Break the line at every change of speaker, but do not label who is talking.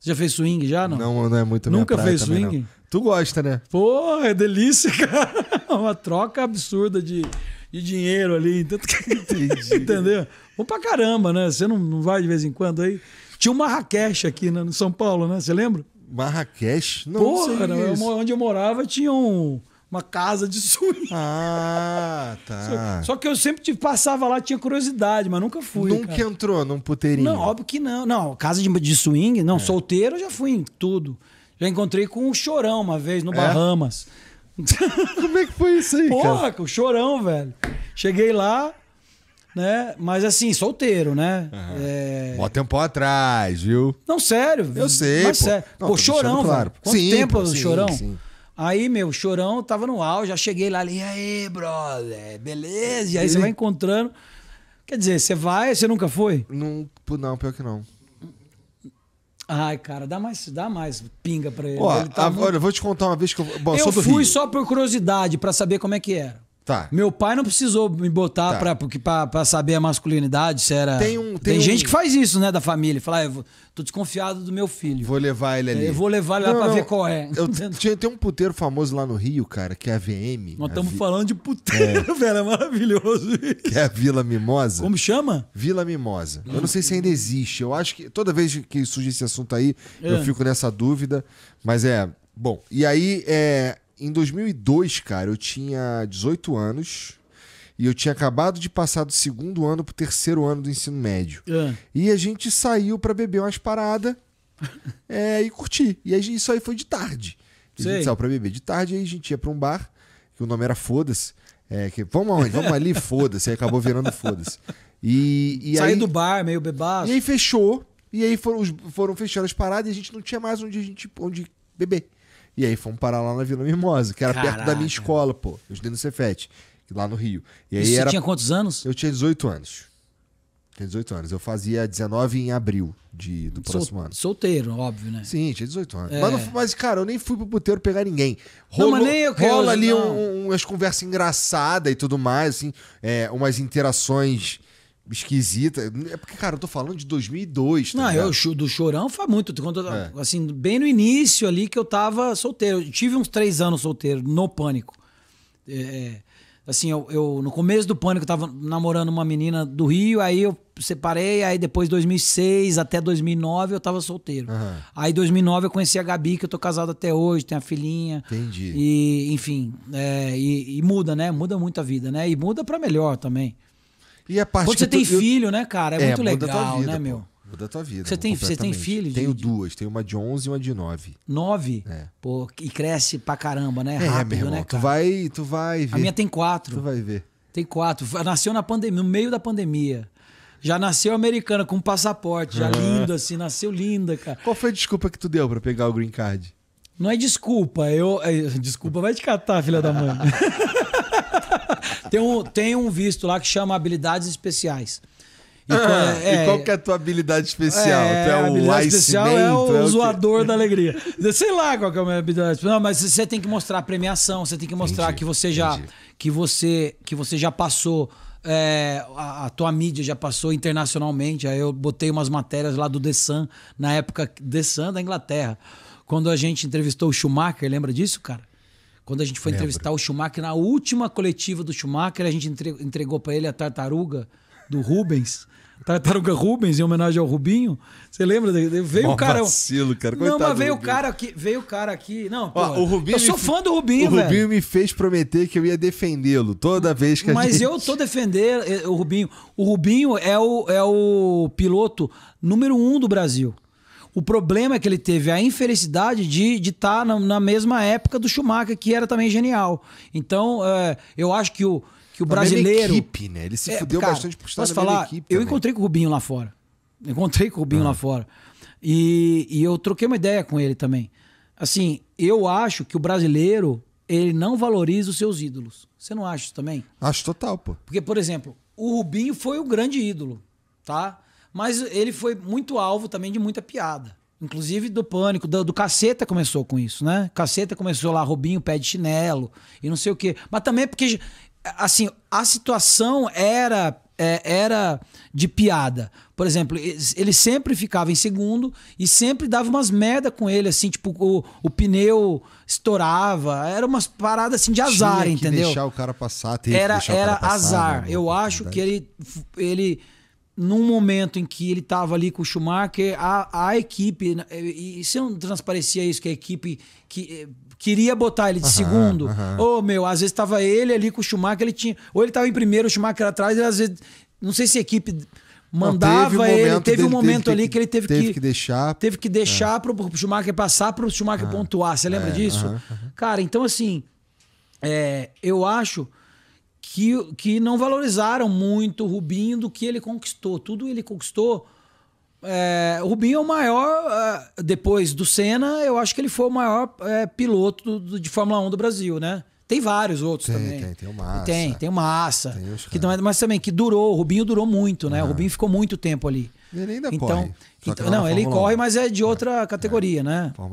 Você já fez swing já, não? Não, não é muito Nunca minha fez swing? Não. Tu gosta, né?
Pô, é delícia, cara. Uma troca absurda de, de dinheiro ali. Entendi. Entendeu? Bom pra caramba, né? Você não, não vai de vez em quando aí? Tinha um Marrakech aqui né, no São Paulo, né? Você lembra? Marrakech? Não, Porra, não sei. Porra, é onde eu morava tinha um uma casa de swing. Ah, ah. Só que eu sempre passava lá, tinha curiosidade, mas nunca fui. Nunca cara. entrou num puteirinho? Não, óbvio que não. Não, casa de, de swing, não. É. Solteiro eu já fui em tudo. Já encontrei com o um Chorão uma vez, no é? Bahamas. Como é que foi isso aí, Porra, cara? o Chorão, velho. Cheguei lá, né? Mas assim, solteiro, né? Uhum. É... Bom tempo atrás, viu? Não, sério. Eu sei, mas, pô. Sério. Não, pô, chorão, claro. Quanto sim, tempo pô, sim, chorão? Sim. Aí, meu, chorão, tava no auge, já cheguei lá, ali, e aí, brother, beleza? E aí você vai encontrando. Quer dizer, você vai, você nunca foi? Não, não, pior que não. Ai, cara, dá mais, dá mais pinga pra ele. ele tá a, muito... Olha, eu vou te contar uma vez que eu. Bom, eu fui Rio. só por curiosidade, para saber como é que era. Tá. Meu pai não precisou me botar tá. pra, porque, pra, pra saber a masculinidade, se era. Tem, um, tem, tem gente que faz isso, né, da família. Fala, ah, eu tô desconfiado do meu filho. Vou levar ele ali. Eu vou levar ele não, lá não, pra não. ver qual é. Eu,
tinha, tem um puteiro famoso lá no Rio, cara, que é a VM. Nós estamos vi... falando de puteiro,
é. velho. É maravilhoso isso.
Que é a Vila Mimosa. Como chama? Vila Mimosa. Hum. Eu não sei se ainda existe. Eu acho que toda vez que surge esse assunto aí, é. eu fico nessa dúvida. Mas é. Bom, e aí é, em 2002, cara, eu tinha 18 anos e eu tinha acabado de passar do segundo ano pro terceiro ano do ensino médio. É. E a gente saiu para beber umas paradas é, e curtir. E aí, isso aí foi de tarde. A gente Sei. saiu pra beber de tarde, aí a gente ia pra um bar, que o nome era Foda-se. É, que, vamos aonde? Vamos ali, foda-se. Aí acabou virando foda-se. E, e Saí aí, do bar, meio bebado. E aí fechou, e aí foram, foram fechando as paradas e a gente não tinha mais onde, a gente, onde beber. E aí fomos parar lá na Vila Mimosa, que era Caraca. perto da minha escola, pô. Eu estudei no Cefet, lá no Rio. E aí Isso era... tinha quantos anos? Eu tinha 18 anos. Tinha 18 anos. Eu fazia 19 em abril de, do Sol, próximo ano. Solteiro, óbvio, né? Sim, tinha 18 anos. É. Mas, não, mas, cara, eu nem fui pro puteiro pegar ninguém. Rolou, não, mas nem eu rola ali um, umas conversas engraçadas e tudo mais, assim, é, umas interações
esquisita. É porque, cara, eu tô falando de 2002. Tá não, ligado? eu do Chorão foi muito. Quando, é. Assim, bem no início ali que eu tava solteiro. Eu tive uns três anos solteiro, no Pânico. É, é, assim, eu, eu, no começo do Pânico eu tava namorando uma menina do Rio, aí eu separei, aí depois 2006 até 2009 eu tava solteiro. Uhum. Aí 2009 eu conheci a Gabi, que eu tô casado até hoje, tenho a filhinha. Entendi. E, enfim, é, e, e muda, né? Muda muito a vida, né? E muda para melhor também. E a parte Quando você tu... tem filho, né, cara? É, é muito legal, vida, né, pô. meu? Muda a tua vida. Você tem, você tem filho?
Tenho de... duas. Tenho uma de 11 e uma de 9. 9? É. Pô, e cresce pra caramba, né? É, Rápido, irmão, né, cara? Tu
vai, tu vai ver. A minha tem quatro. Tu vai ver. Tem quatro. Nasceu na pandemia, no meio da pandemia. Já nasceu americana com um passaporte, já linda assim, nasceu linda, cara. Qual foi a desculpa que tu deu para pegar o green card? Não é desculpa, eu. É, desculpa, vai te catar, filha da mãe. tem, um, tem um visto lá que chama habilidades especiais.
E, ah, qual, é, e é, qual que é a tua habilidade especial? É, tu é o especial é, é o, é o
zoador da alegria. Sei lá qual que é a minha habilidade. Não, mas você tem que mostrar a premiação, você tem que mostrar entendi, que você já que você que você já passou é, a, a, tua mídia já passou internacionalmente. Aí eu botei umas matérias lá do The Sun, na época The Sun da Inglaterra. Quando a gente entrevistou o Schumacher, lembra disso, cara? Quando a gente foi entrevistar o Schumacher, na última coletiva do Schumacher, a gente entregou para ele a tartaruga do Rubens. Tartaruga Rubens, em homenagem ao Rubinho. Você lembra? Veio Mó o cara. Vacilo, cara. Coitado não, mas veio o cara aqui. Veio o cara aqui. Não, pô, o Rubinho eu sou fã do Rubinho, O velho. Rubinho me fez
prometer que eu ia defendê-lo toda vez que a mas gente. Mas
eu tô defendendo eh, o Rubinho. O Rubinho é o, é o piloto número um do Brasil. O problema é que ele teve é a infelicidade de estar tá na, na, mesma época do Schumacher, que era também genial. Então, é, eu acho que o, que o brasileiro. equipe, né? Ele se é, fudeu cara, bastante por estar posso na falar, equipe. Também. Eu encontrei com o Rubinho lá fora. encontrei com o Rubinho uhum. lá ah. fora. E, e eu troquei uma ideia com ele também. Assim, eu acho que o brasileiro ele não valoriza os seus ídolos. Você não acha isso também? Acho total, pô. Porque, por exemplo, o Rubinho foi o grande ídolo, tá? Mas ele foi muito alvo também de muita piada. Inclusive do pânico, do, do caceta começou com isso, né? Caceta começou lá, Robinho pé de chinelo e não sei o quê. Mas também é porque, assim, a situação era é, era de piada. Por exemplo, ele sempre ficava em segundo e sempre dava umas merda com ele, assim, tipo, o, o pneu estourava. Era umas paradas assim de azar, Tinha que entendeu? deixar o
cara passar, teve era, que deixar Era passar, azar. Né? Eu
acho que ele, ele num momento em que ele estava ali com o Schumacher, a, a equipe, né, e, se não transparecia isso, que a equipe que, eh, queria botar ele de uhum, segundo, uhum. ou oh, meu, às vezes estava ele ali com o Schumacher, ele tinha, ou ele estava em primeiro, o Schumacher atrás, e às vezes, não sei se a equipe mandava não, teve ele, teve um momento teve ali que, que ele teve, teve que, que, deixar, teve que deixar é. para o Schumacher passar, para o Schumacher uhum. pontuar, você lembra é, disso? Cara, então assim, é, eu acho que, que não valorizaram muito o Rubinho do que ele conquistou. Tudo ele conquistou. É, o Rubinho é o maior, é, depois do Senna, eu acho que ele foi o maior é, piloto do, do, de Fórmula 1 do Brasil, né? Tem vários outros tem, também. Tem, tem o Massa. tem, tem o Massa. Tem que não é, mas também que durou, o Rubinho durou muito, né? Uhum. O Rubinho ficou muito tempo ali. Ele ainda então, corre. Então, não, não ele corre, mas é de é. outra categoria, é. né?